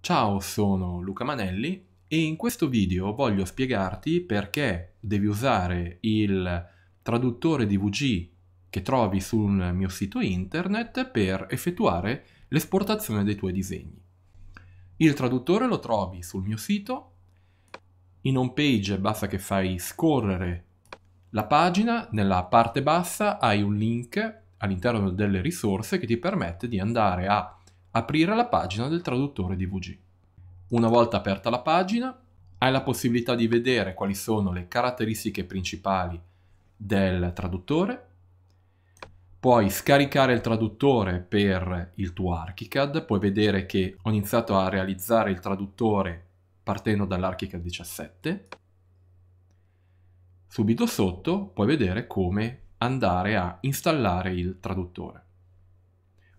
Ciao, sono Luca Manelli e in questo video voglio spiegarti perché devi usare il traduttore DVG che trovi sul mio sito internet per effettuare l'esportazione dei tuoi disegni. Il traduttore lo trovi sul mio sito, in home page basta che fai scorrere la pagina, nella parte bassa hai un link all'interno delle risorse che ti permette di andare a aprire la pagina del traduttore DVG. Una volta aperta la pagina, hai la possibilità di vedere quali sono le caratteristiche principali del traduttore, puoi scaricare il traduttore per il tuo ArchiCAD, puoi vedere che ho iniziato a realizzare il traduttore partendo dall'ArchiCAD 17. Subito sotto puoi vedere come andare a installare il traduttore.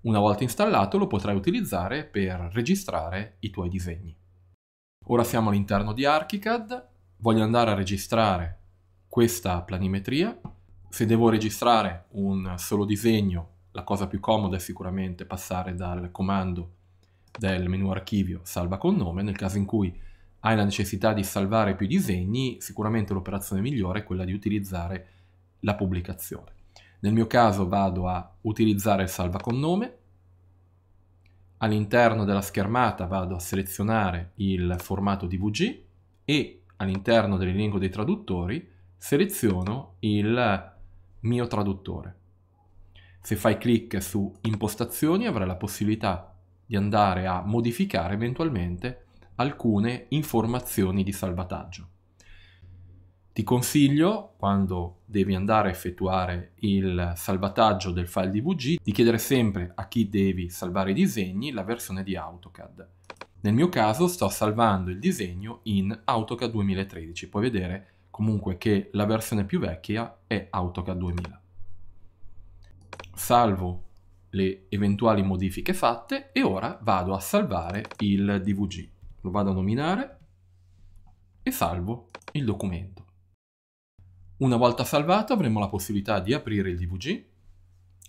Una volta installato lo potrai utilizzare per registrare i tuoi disegni. Ora siamo all'interno di ArchiCAD, voglio andare a registrare questa planimetria. Se devo registrare un solo disegno, la cosa più comoda è sicuramente passare dal comando del menu archivio salva con nome, nel caso in cui hai la necessità di salvare più disegni, sicuramente l'operazione migliore è quella di utilizzare la pubblicazione. Nel mio caso vado a utilizzare il nome, all'interno della schermata vado a selezionare il formato DVG e all'interno dell'elenco dei traduttori seleziono il mio traduttore. Se fai clic su impostazioni avrai la possibilità di andare a modificare eventualmente alcune informazioni di salvataggio. Ti consiglio, quando devi andare a effettuare il salvataggio del file DVG, di chiedere sempre a chi devi salvare i disegni la versione di AutoCAD. Nel mio caso sto salvando il disegno in AutoCAD 2013, puoi vedere comunque che la versione più vecchia è AutoCAD 2000. Salvo le eventuali modifiche fatte e ora vado a salvare il DVG. Lo vado a nominare e salvo il documento. Una volta salvato avremo la possibilità di aprire il DVG.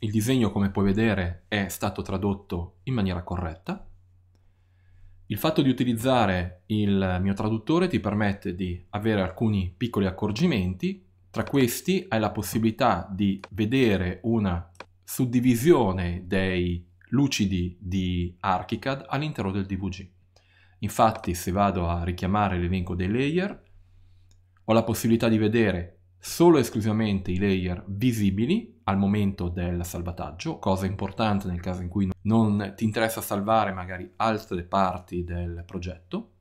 Il disegno, come puoi vedere, è stato tradotto in maniera corretta. Il fatto di utilizzare il mio traduttore ti permette di avere alcuni piccoli accorgimenti. Tra questi hai la possibilità di vedere una suddivisione dei lucidi di ArchiCAD all'interno del DVG. Infatti se vado a richiamare l'elenco dei layer ho la possibilità di vedere solo e esclusivamente i layer visibili al momento del salvataggio, cosa importante nel caso in cui non ti interessa salvare magari altre parti del progetto.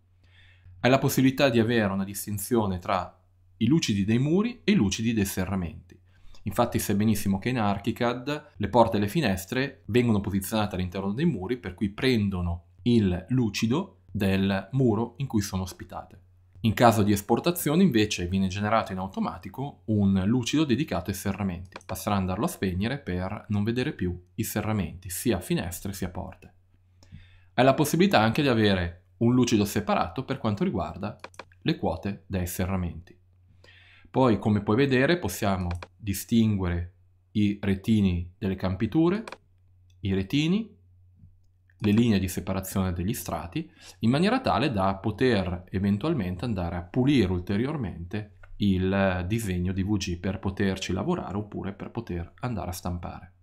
Hai la possibilità di avere una distinzione tra i lucidi dei muri e i lucidi dei serramenti. Infatti sai benissimo che in ArchiCAD le porte e le finestre vengono posizionate all'interno dei muri per cui prendono il lucido del muro in cui sono ospitate. In caso di esportazione invece viene generato in automatico un lucido dedicato ai serramenti, passerà ad andarlo a spegnere per non vedere più i serramenti, sia finestre sia porte. Hai la possibilità anche di avere un lucido separato per quanto riguarda le quote dai serramenti. Poi, come puoi vedere, possiamo distinguere i retini delle campiture, i retini, le linee di separazione degli strati in maniera tale da poter eventualmente andare a pulire ulteriormente il disegno di VG per poterci lavorare oppure per poter andare a stampare.